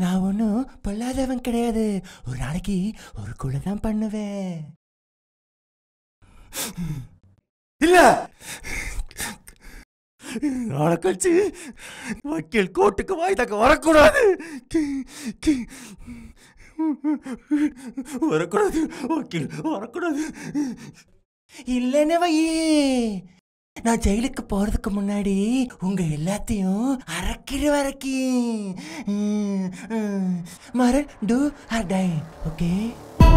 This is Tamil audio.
நான் ஒன்றும் பொல்லாதவன் கிடையாது ஒரு நாளைக்கு ஒரு குழு தான் பண்ணுவேன் இல்ல நாளை கழிச்சு வக்கீல் கோர்ட்டுக்கு தக்க வரக்கூடாது வரக்கூடாது வக்கீல் வரக்கூடாது இல்லைன்னு வையே நான் ஜெயிலுக்கு போறதுக்கு முன்னாடி உங்க எல்லாத்தையும் அரைக்கிற வரைக்கும் மரன் டூ ஹர் டை ஓகே